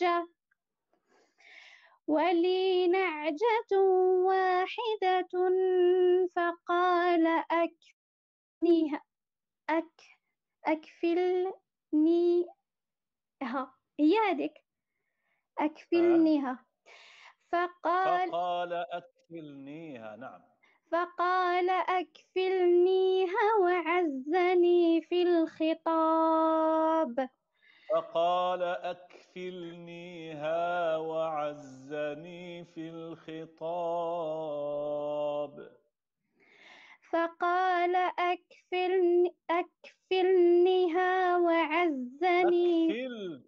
نعجة ولي نعجة واحدة فقال أكفنيها أك أكفلنيها هي هذيك أكفلنيها فقال فقال أكفلنيها نعم فقال أكفلنيها وعزني في الخطاب فقال أكفلنيها كفلنيها وعزني في الخطاب فقال أكفلني أكفلنيها وعزني أكفل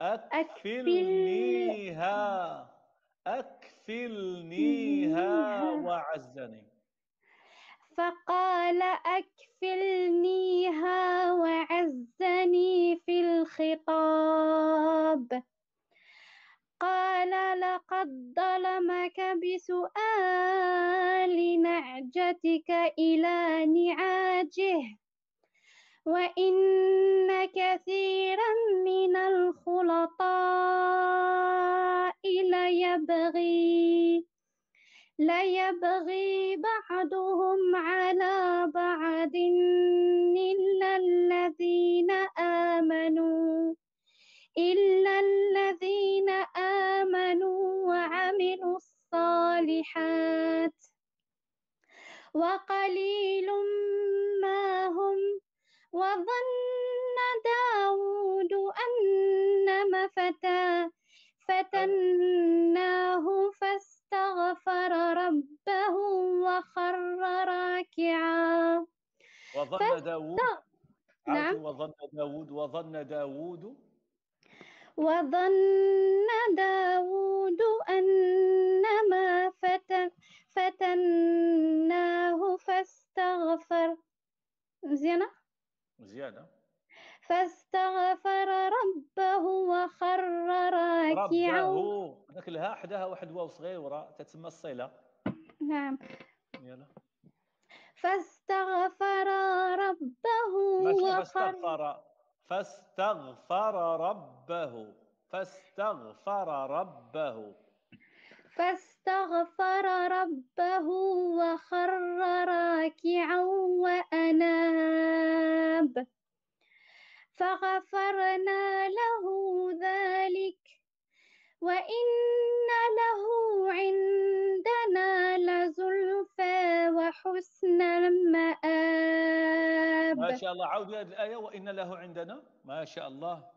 أكفلنيها أكفلنيها وعزني فقال أكفلنيها وعزني في الخطاب قال لقد ظلمك بسؤال نعجتك إلى نعاجه وإن كثيرا من الخلطاء ليبغي ليبغي بعضهم على بعض إلا الذين آمنوا إلا الذين آمنوا وعملوا الصالحات وقليل ما هم وظن داود أن فتى فتن وظن داوود نعم وظن داوود وظن داوود وظن داود أنما فتن فتناه فاستغفر مزيانة مزيانة فاستغفر ربه وخر راكعا ربه هذاك الها حداها واحد واو صغيرة تتسمى الصلة نعم يلا فاستغفر ربه واستغفر فاستغفر ربه فاستغفر ربه فاستغفر ربه وخر راكعا وأناب فغفرنا له ذلك وإن له عندنا لزلفى وحسن ماب ما شاء الله عاود هذه الآية وإن له عندنا ما شاء الله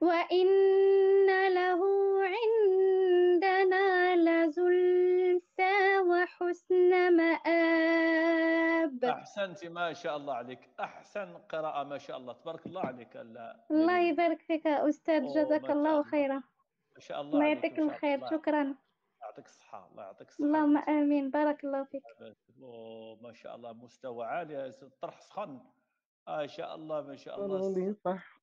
وإن له عندنا لزلفى وحسن مآب أحسنت ما شاء الله عليك أحسن قراءة ما شاء الله تبارك الله عليك الله, يبارك فيك أستاذ جزاك الله خيرا ما شاء الله الله يعطيك الخير شكرا يعطيك الصحة الله يعطيك الصحة اللهم آمين بارك الله فيك ما شاء الله مستوى عالي الطرح سخن آه شاء الله ما شاء الله صح